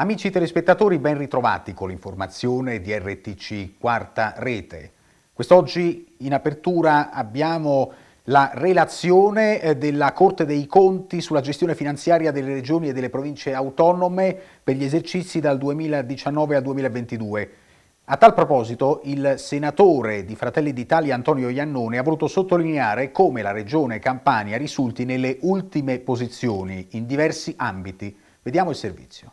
Amici telespettatori, ben ritrovati con l'informazione di RTC Quarta Rete. Quest'oggi in apertura abbiamo la relazione eh, della Corte dei Conti sulla gestione finanziaria delle regioni e delle province autonome per gli esercizi dal 2019 al 2022. A tal proposito, il senatore di Fratelli d'Italia Antonio Iannone ha voluto sottolineare come la regione Campania risulti nelle ultime posizioni in diversi ambiti. Vediamo il servizio.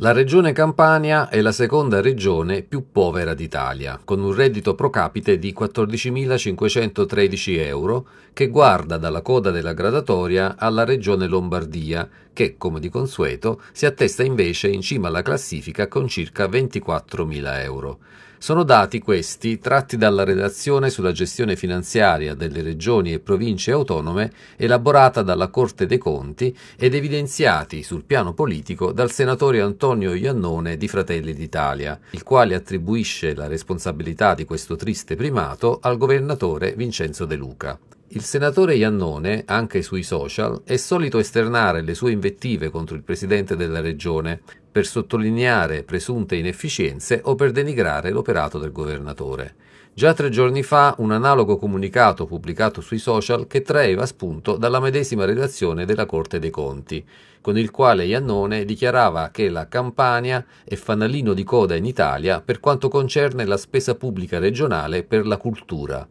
La regione Campania è la seconda regione più povera d'Italia, con un reddito pro capite di 14.513 euro, che guarda dalla coda della gradatoria alla regione Lombardia, che, come di consueto, si attesta invece in cima alla classifica con circa 24.000 euro. Sono dati questi tratti dalla relazione sulla gestione finanziaria delle regioni e province autonome elaborata dalla Corte dei Conti ed evidenziati sul piano politico dal senatore Antonio Iannone di Fratelli d'Italia, il quale attribuisce la responsabilità di questo triste primato al governatore Vincenzo De Luca. Il senatore Iannone, anche sui social, è solito esternare le sue invettive contro il presidente della regione, per sottolineare presunte inefficienze o per denigrare l'operato del governatore. Già tre giorni fa un analogo comunicato pubblicato sui social che traeva spunto dalla medesima relazione della Corte dei Conti, con il quale Iannone dichiarava che la Campania è fanalino di coda in Italia per quanto concerne la spesa pubblica regionale per la cultura.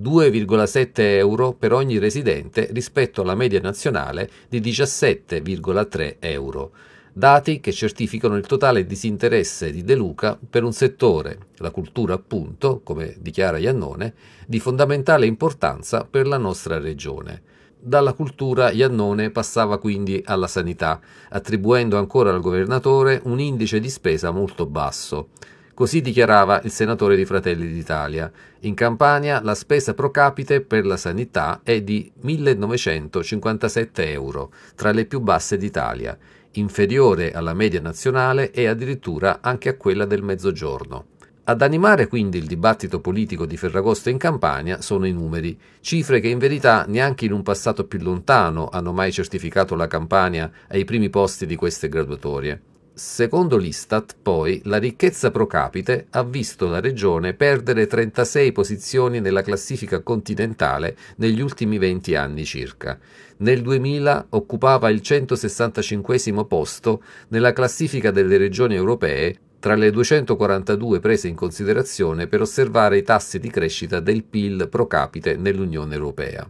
2,7 euro per ogni residente rispetto alla media nazionale di 17,3 euro dati che certificano il totale disinteresse di De Luca per un settore, la cultura appunto, come dichiara Iannone, di fondamentale importanza per la nostra regione. Dalla cultura Iannone passava quindi alla sanità, attribuendo ancora al governatore un indice di spesa molto basso. Così dichiarava il senatore di Fratelli d'Italia. In Campania la spesa pro capite per la sanità è di 1957 euro, tra le più basse d'Italia inferiore alla media nazionale e addirittura anche a quella del Mezzogiorno. Ad animare quindi il dibattito politico di Ferragosto in Campania sono i numeri, cifre che in verità neanche in un passato più lontano hanno mai certificato la Campania ai primi posti di queste graduatorie. Secondo l'Istat, poi, la ricchezza pro capite ha visto la regione perdere 36 posizioni nella classifica continentale negli ultimi 20 anni circa. Nel 2000 occupava il 165 posto nella classifica delle regioni europee tra le 242 prese in considerazione per osservare i tassi di crescita del PIL pro capite nell'Unione Europea.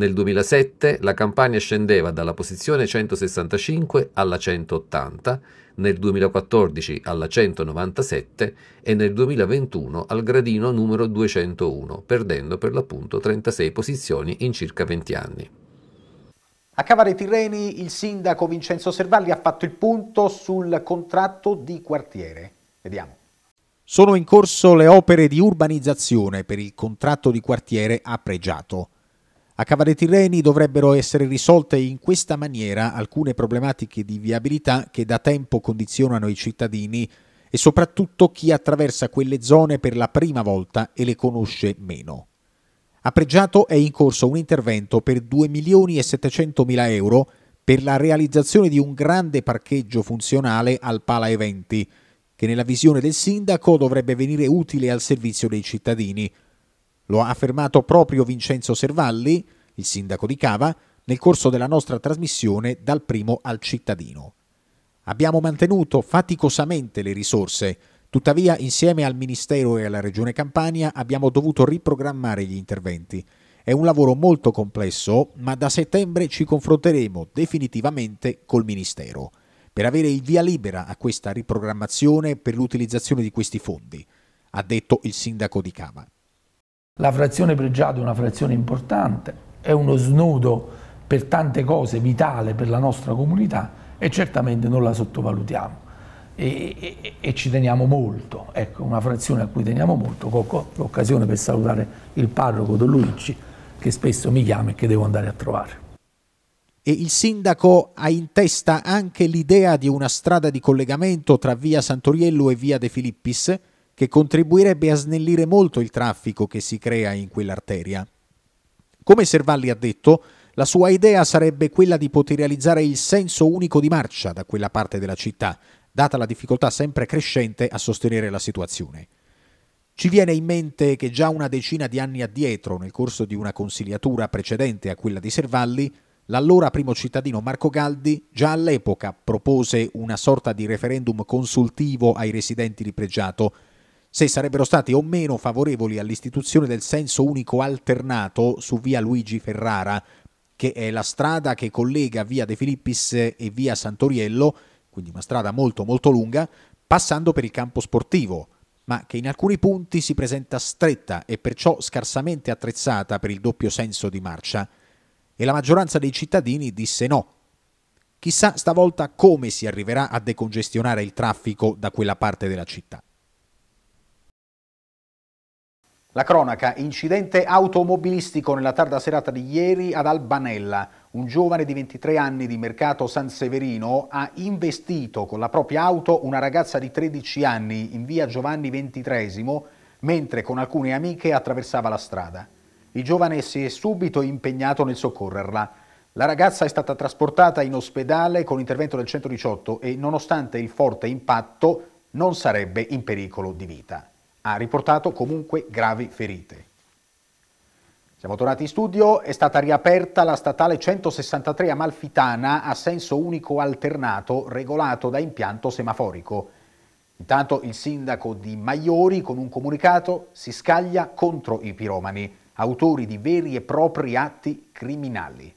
Nel 2007 la Campania scendeva dalla posizione 165 alla 180, nel 2014 alla 197 e nel 2021 al gradino numero 201, perdendo per l'appunto 36 posizioni in circa 20 anni. A Cavare Tirreni il sindaco Vincenzo Servalli ha fatto il punto sul contratto di quartiere. Vediamo. Sono in corso le opere di urbanizzazione per il contratto di quartiere a Pregiato. A Cavalle Tirreni dovrebbero essere risolte in questa maniera alcune problematiche di viabilità che da tempo condizionano i cittadini e soprattutto chi attraversa quelle zone per la prima volta e le conosce meno. A Pregiato è in corso un intervento per 2 milioni e 700 mila euro per la realizzazione di un grande parcheggio funzionale al Pala Eventi, che nella visione del sindaco dovrebbe venire utile al servizio dei cittadini, lo ha affermato proprio Vincenzo Servalli, il sindaco di Cava, nel corso della nostra trasmissione dal primo al cittadino. Abbiamo mantenuto faticosamente le risorse, tuttavia insieme al Ministero e alla Regione Campania abbiamo dovuto riprogrammare gli interventi. È un lavoro molto complesso, ma da settembre ci confronteremo definitivamente col Ministero per avere il via libera a questa riprogrammazione per l'utilizzazione di questi fondi, ha detto il sindaco di Cava. La frazione pregiata è una frazione importante, è uno snodo per tante cose vitale per la nostra comunità e certamente non la sottovalutiamo. E, e, e, ci teniamo molto, ecco una frazione a cui teniamo molto, ho l'occasione per salutare il parroco Don Luigi che spesso mi chiama e che devo andare a trovare. E il sindaco ha in testa anche l'idea di una strada di collegamento tra via Santoriello e via De Filippis che contribuirebbe a snellire molto il traffico che si crea in quell'arteria. Come Servalli ha detto, la sua idea sarebbe quella di poter realizzare il senso unico di marcia da quella parte della città, data la difficoltà sempre crescente a sostenere la situazione. Ci viene in mente che già una decina di anni addietro, nel corso di una consigliatura precedente a quella di Servalli, l'allora primo cittadino Marco Galdi già all'epoca propose una sorta di referendum consultivo ai residenti di Pregiato se sarebbero stati o meno favorevoli all'istituzione del senso unico alternato su via Luigi Ferrara, che è la strada che collega via De Filippis e via Santoriello, quindi una strada molto molto lunga, passando per il campo sportivo, ma che in alcuni punti si presenta stretta e perciò scarsamente attrezzata per il doppio senso di marcia. E la maggioranza dei cittadini disse no. Chissà stavolta come si arriverà a decongestionare il traffico da quella parte della città. La cronaca, incidente automobilistico nella tarda serata di ieri ad Albanella. Un giovane di 23 anni di mercato San Severino ha investito con la propria auto una ragazza di 13 anni in via Giovanni XXIII mentre con alcune amiche attraversava la strada. Il giovane si è subito impegnato nel soccorrerla. La ragazza è stata trasportata in ospedale con intervento del 118 e nonostante il forte impatto non sarebbe in pericolo di vita ha riportato comunque gravi ferite. Siamo tornati in studio, è stata riaperta la statale 163 Amalfitana a senso unico alternato regolato da impianto semaforico. Intanto il sindaco di Maiori con un comunicato si scaglia contro i piromani, autori di veri e propri atti criminali.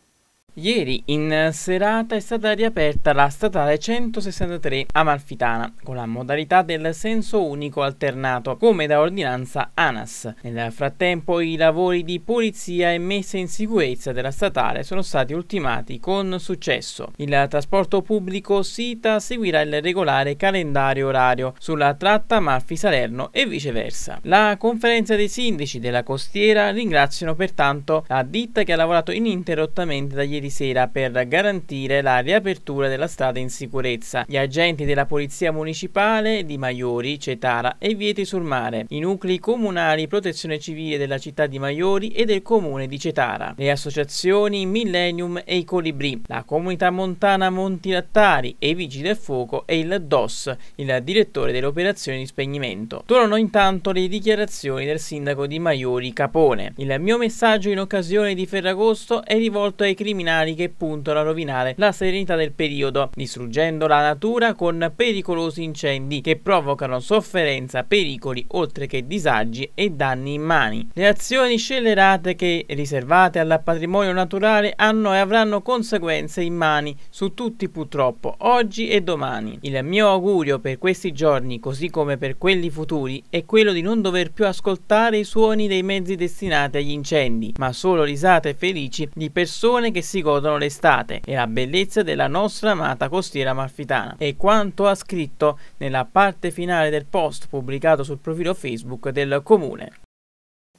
Ieri in serata è stata riaperta la statale 163 amalfitana con la modalità del senso unico alternato come da ordinanza ANAS. Nel frattempo i lavori di pulizia e messa in sicurezza della statale sono stati ultimati con successo. Il trasporto pubblico SITA seguirà il regolare calendario orario sulla tratta Amalfi-Salerno e viceversa. La conferenza dei sindaci della costiera ringraziano pertanto la ditta che ha lavorato ininterrottamente da ieri ieri sera per garantire la riapertura della strada in sicurezza. Gli agenti della Polizia Municipale di Maiori, Cetara e Vieti sul Mare, i nuclei comunali Protezione Civile della città di Maiori e del comune di Cetara, le associazioni Millennium e i Colibri, la comunità montana Monti Lattari e i Vigili del Fuoco e il DOS, il direttore delle operazioni di spegnimento. Tornano intanto le dichiarazioni del sindaco di Maiori Capone. Il mio messaggio in occasione di Ferragosto è rivolto ai criminali criminali che puntano a rovinare la serenità del periodo, distruggendo la natura con pericolosi incendi che provocano sofferenza, pericoli, oltre che disagi e danni immani. Le azioni scellerate che, riservate al patrimonio naturale, hanno e avranno conseguenze immani su tutti purtroppo, oggi e domani. Il mio augurio per questi giorni, così come per quelli futuri, è quello di non dover più ascoltare i suoni dei mezzi destinati agli incendi, ma solo risate felici di persone che si ricordano l'estate e la bellezza della nostra amata costiera amalfitana. E quanto ha scritto nella parte finale del post pubblicato sul profilo Facebook del comune.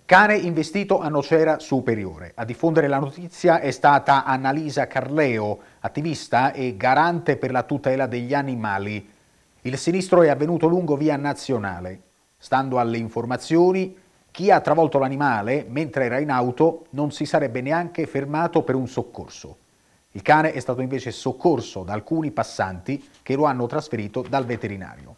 Cane investito a Nocera Superiore. A diffondere la notizia è stata Annalisa Carleo, attivista e garante per la tutela degli animali. Il sinistro è avvenuto lungo via nazionale. Stando alle informazioni, chi ha travolto l'animale mentre era in auto non si sarebbe neanche fermato per un soccorso. Il cane è stato invece soccorso da alcuni passanti che lo hanno trasferito dal veterinario.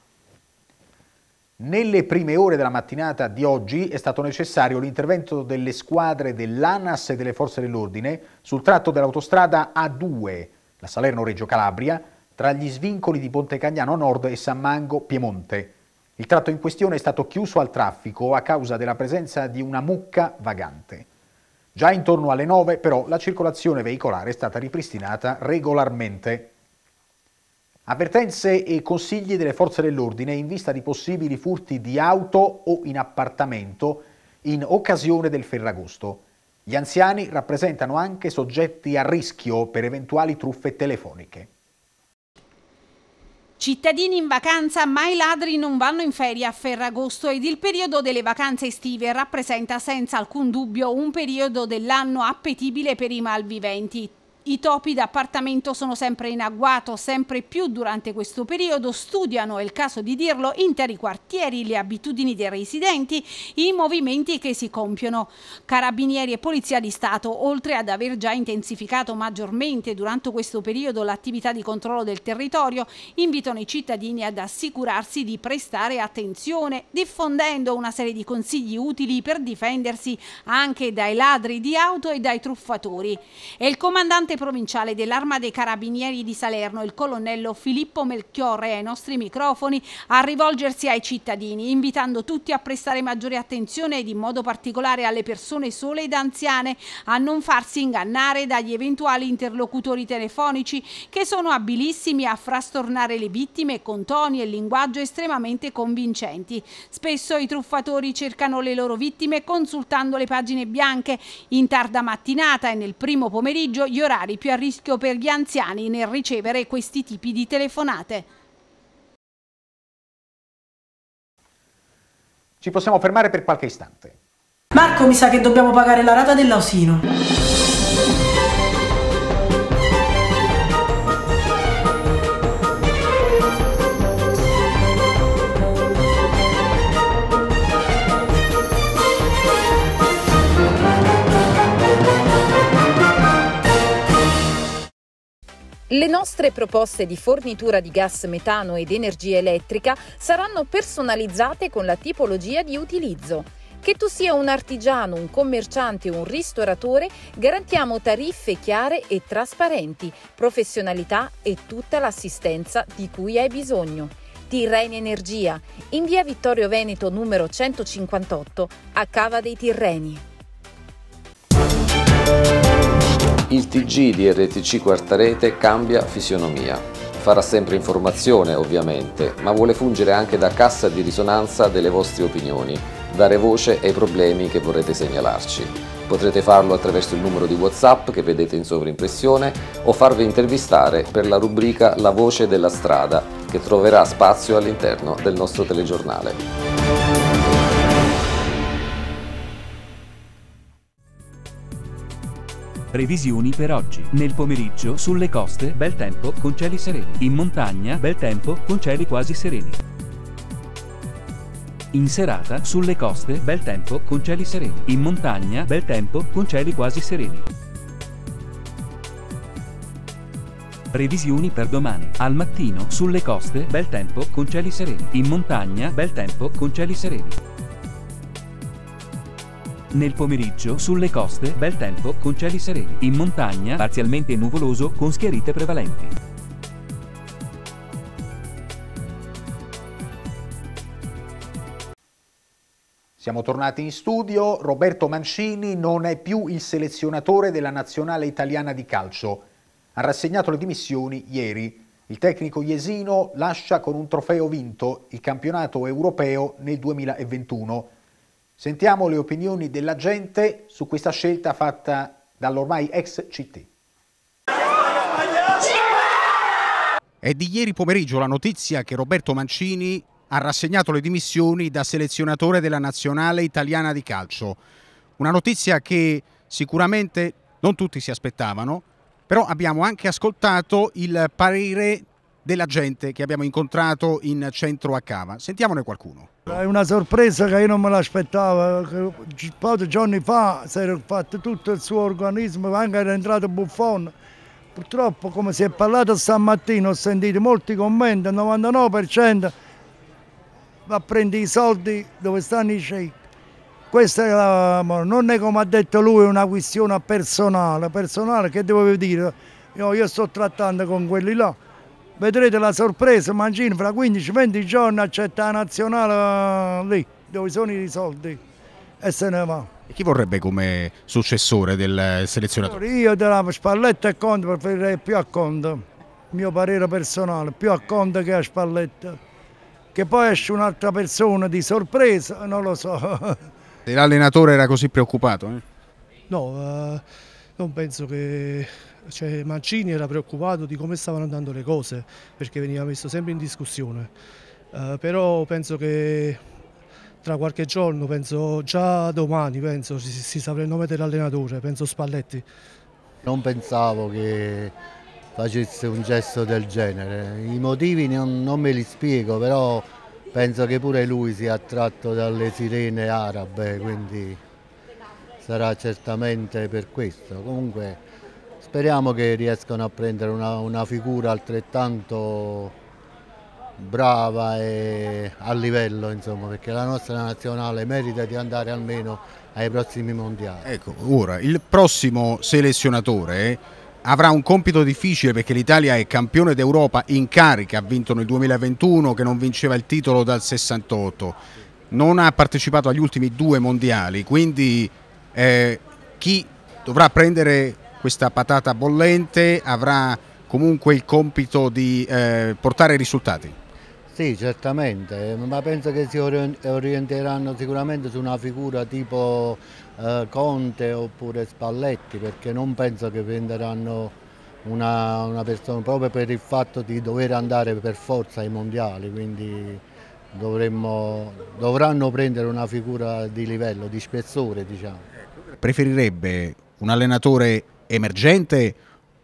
Nelle prime ore della mattinata di oggi è stato necessario l'intervento delle squadre dell'ANAS e delle forze dell'ordine sul tratto dell'autostrada A2, la Salerno-Reggio Calabria, tra gli svincoli di Ponte Cagnano Nord e San Mango Piemonte, il tratto in questione è stato chiuso al traffico a causa della presenza di una mucca vagante. Già intorno alle 9 però la circolazione veicolare è stata ripristinata regolarmente. Avvertenze e consigli delle forze dell'ordine in vista di possibili furti di auto o in appartamento in occasione del Ferragosto. Gli anziani rappresentano anche soggetti a rischio per eventuali truffe telefoniche. Cittadini in vacanza, ma i ladri non vanno in ferie a Ferragosto ed il periodo delle vacanze estive rappresenta senza alcun dubbio un periodo dell'anno appetibile per i malviventi. I topi d'appartamento sono sempre in agguato, sempre più durante questo periodo studiano, è il caso di dirlo, interi quartieri, le abitudini dei residenti, i movimenti che si compiono. Carabinieri e Polizia di Stato, oltre ad aver già intensificato maggiormente durante questo periodo l'attività di controllo del territorio, invitano i cittadini ad assicurarsi di prestare attenzione, diffondendo una serie di consigli utili per difendersi anche dai ladri di auto e dai truffatori. E il comandante provinciale dell'Arma dei Carabinieri di Salerno, il colonnello Filippo Melchiorre, ai nostri microfoni a rivolgersi ai cittadini, invitando tutti a prestare maggiore attenzione ed in modo particolare alle persone sole ed anziane a non farsi ingannare dagli eventuali interlocutori telefonici che sono abilissimi a frastornare le vittime con toni e linguaggio estremamente convincenti. Spesso i truffatori cercano le loro vittime consultando le pagine bianche in tarda mattinata e nel primo pomeriggio gli orari familiari più a rischio per gli anziani nel ricevere questi tipi di telefonate. Ci possiamo fermare per qualche istante. Marco, mi sa che dobbiamo pagare la rata dell'ausino. Le nostre proposte di fornitura di gas metano ed energia elettrica saranno personalizzate con la tipologia di utilizzo. Che tu sia un artigiano, un commerciante o un ristoratore, garantiamo tariffe chiare e trasparenti, professionalità e tutta l'assistenza di cui hai bisogno. Tirreni Energia, in via Vittorio Veneto numero 158, a Cava dei Tirreni. Il TG di RTC Quarta Rete cambia fisionomia. Farà sempre informazione, ovviamente, ma vuole fungere anche da cassa di risonanza delle vostre opinioni, dare voce ai problemi che vorrete segnalarci. Potrete farlo attraverso il numero di WhatsApp che vedete in sovrimpressione o farvi intervistare per la rubrica La voce della strada che troverà spazio all'interno del nostro telegiornale. Previsioni per oggi. Nel pomeriggio sulle coste, bel tempo con cieli sereni. In montagna, bel tempo con cieli quasi sereni. In serata, sulle coste, bel tempo con cieli sereni. In montagna, bel tempo con cieli quasi sereni. Previsioni per domani. Al mattino, sulle coste, bel tempo con cieli sereni. In montagna, bel tempo con cieli sereni. Nel pomeriggio, sulle coste, bel tempo con cieli sereni. In montagna, parzialmente nuvoloso con schiarite prevalenti. Siamo tornati in studio, Roberto Mancini non è più il selezionatore della nazionale italiana di calcio. Ha rassegnato le dimissioni ieri. Il tecnico Iesino lascia con un trofeo vinto il campionato europeo nel 2021. Sentiamo le opinioni della gente su questa scelta fatta dall'ormai ex CT. È di ieri pomeriggio la notizia che Roberto Mancini ha rassegnato le dimissioni da selezionatore della nazionale italiana di calcio. Una notizia che sicuramente non tutti si aspettavano, però abbiamo anche ascoltato il parere della gente che abbiamo incontrato in centro a Cava. Sentiamone qualcuno. È una sorpresa che io non me l'aspettavo, pochi giorni fa si era fatto tutto il suo organismo, anche era entrato Buffon. Purtroppo come si è parlato stamattina ho sentito molti commenti, il 99% va a prendere i soldi dove stanno i ciechi. Questa è la, non è come ha detto lui una questione personale, personale che devo dire, io, io sto trattando con quelli là vedrete la sorpresa Mancini fra 15-20 giorni accetta la nazionale eh, lì dove sono i soldi e se ne va. E chi vorrebbe come successore del selezionatore? Io della Spalletta e Conte preferirei più a Conte, mio parere personale, più a Conte che a Spalletta. Che poi esce un'altra persona di sorpresa, non lo so. L'allenatore era così preoccupato? Eh? No, eh, non penso che cioè Mancini era preoccupato di come stavano andando le cose perché veniva messo sempre in discussione, eh, però penso che tra qualche giorno, penso già domani, penso, si, si saprà il nome dell'allenatore, penso Spalletti. Non pensavo che facesse un gesto del genere, i motivi non, non me li spiego, però penso che pure lui sia attratto dalle sirene arabe, quindi sarà certamente per questo. Comunque Speriamo che riescano a prendere una, una figura altrettanto brava e a livello, insomma, perché la nostra nazionale merita di andare almeno ai prossimi mondiali. Ecco, ora il prossimo selezionatore eh, avrà un compito difficile perché l'Italia è campione d'Europa in carica, ha vinto nel 2021 che non vinceva il titolo dal 68, non ha partecipato agli ultimi due mondiali, quindi eh, chi dovrà prendere questa patata bollente avrà comunque il compito di eh, portare risultati. Sì, certamente, ma penso che si orienteranno sicuramente su una figura tipo eh, Conte oppure Spalletti, perché non penso che prenderanno una, una, persona proprio per il fatto di dover andare per forza ai mondiali, quindi dovremmo, dovranno prendere una figura di livello, di spessore diciamo. Preferirebbe un allenatore emergente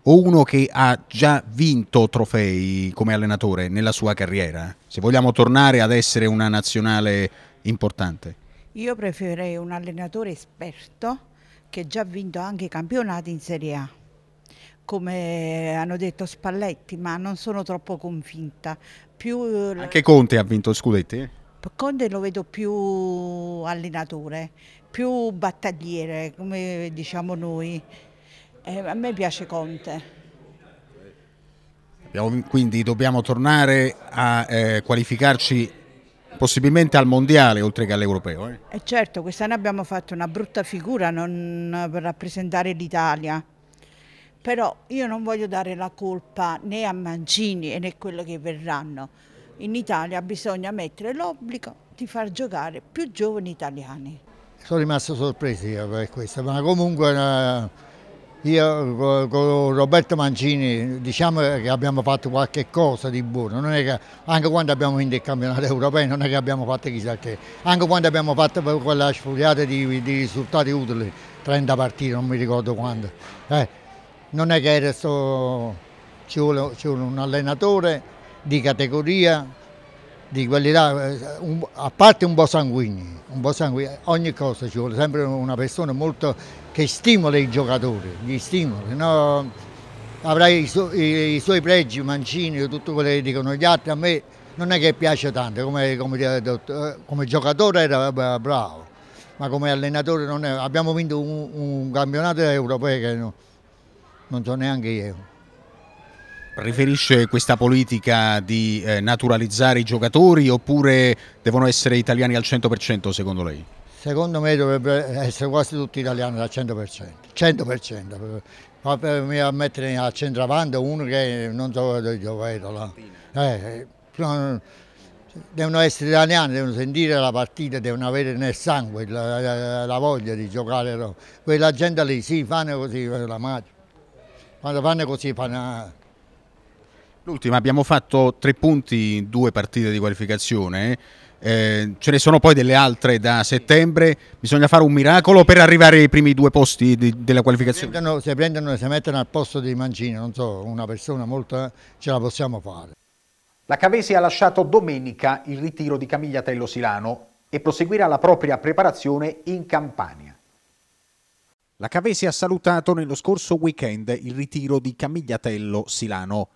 o uno che ha già vinto trofei come allenatore nella sua carriera? Se vogliamo tornare ad essere una nazionale importante. Io preferirei un allenatore esperto che ha già vinto anche campionati in Serie A come hanno detto Spalletti, ma non sono troppo convinta. Più... Anche Conte ha vinto scudetti? Conte lo vedo più allenatore, più battagliere, come diciamo noi. Eh, a me piace Conte. Quindi dobbiamo tornare a eh, qualificarci possibilmente al mondiale oltre che all'europeo. Eh? E eh, certo, quest'anno abbiamo fatto una brutta figura non eh, per rappresentare l'Italia, però io non voglio dare la colpa né a Mancini né a quello che verranno. In Italia bisogna mettere l'obbligo di far giocare più giovani italiani. Sono rimasto sorpreso per questa, ma comunque... Una eh, io con Roberto Mancini diciamo che abbiamo fatto qualche cosa di buono, che, anche quando abbiamo vinto il campionato europeo non è che abbiamo fatto chissà che, anche quando abbiamo fatto quella sfogliata di, di risultati utili, 30 partite non mi ricordo quando, eh, non è che adesso ci vuole, ci vuole un allenatore di categoria, di quelli là, eh, a parte un po' sanguigni, un po' sangue, ogni cosa ci vuole sempre una persona molto che stimola i giocatori, gli stimoli, no? avrà i, su i, i, suoi pregi, Mancini, tutto quello che dicono gli altri, a me non è che piace tanto, come, come, eh, come giocatore era bravo, ma come allenatore non è, abbiamo vinto un, un campionato europeo che no, non so neanche io preferisce questa politica di eh, naturalizzare i giocatori oppure devono essere italiani al 100% secondo lei? Secondo me dovrebbero essere quasi tutti italiani al 100%, 100%. Ma per me a mettere a centravanto uno che non so dove giocare, là. Eh, eh devono essere italiani, devono sentire la partita, devono avere nel sangue la, la, la voglia di giocare. Quella gente lì, sì, fanno così, la magia. Quando fanno così, fanno... L'ultima, abbiamo fatto tre punti in due partite di qualificazione, eh, ce ne sono poi delle altre da settembre, bisogna fare un miracolo per arrivare ai primi due posti di, della qualificazione. Se prendono, se e si mettono al posto di Mancini, non so, una persona molto, ce la possiamo fare. La Cavesi ha lasciato domenica il ritiro di Camigliatello Silano e proseguirà la propria preparazione in Campania. La Cavesi ha salutato nello scorso weekend il ritiro di Camigliatello Silano.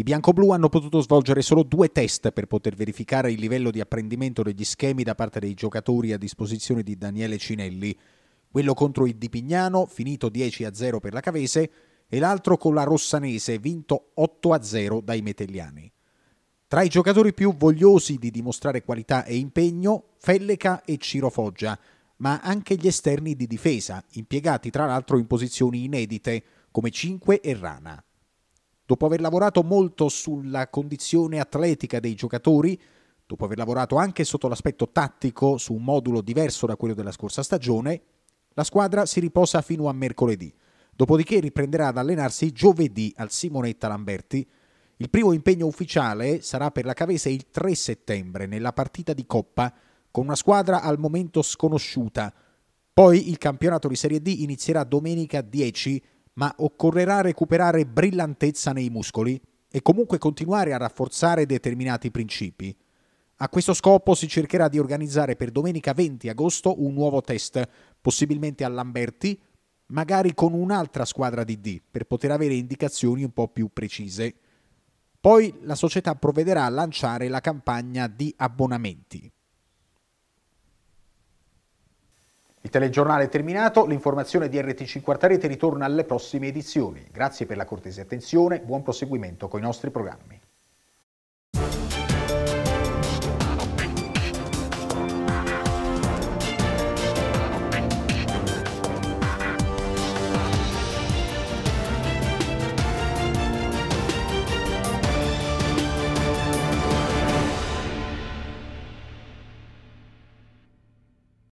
I biancoblù hanno potuto svolgere solo due test per poter verificare il livello di apprendimento degli schemi da parte dei giocatori a disposizione di Daniele Cinelli. Quello contro il Dipignano, finito 10-0 per la Cavese, e l'altro con la Rossanese, vinto 8-0 dai Metelliani. Tra i giocatori più vogliosi di dimostrare qualità e impegno, Felleca e Ciro Foggia, ma anche gli esterni di difesa, impiegati tra l'altro in posizioni inedite, come 5 e Rana. Dopo aver lavorato molto sulla condizione atletica dei giocatori, dopo aver lavorato anche sotto l'aspetto tattico su un modulo diverso da quello della scorsa stagione, la squadra si riposa fino a mercoledì, dopodiché riprenderà ad allenarsi giovedì al Simonetta Lamberti. Il primo impegno ufficiale sarà per la Cavese il 3 settembre nella partita di Coppa con una squadra al momento sconosciuta. Poi il campionato di Serie D inizierà domenica 10 ma occorrerà recuperare brillantezza nei muscoli e comunque continuare a rafforzare determinati principi. A questo scopo si cercherà di organizzare per domenica 20 agosto un nuovo test, possibilmente a Lamberti, magari con un'altra squadra di D, per poter avere indicazioni un po' più precise. Poi la società provvederà a lanciare la campagna di abbonamenti. Il telegiornale è terminato, l'informazione di RTC Quarta Rete ritorna alle prossime edizioni. Grazie per la cortese attenzione, buon proseguimento con i nostri programmi.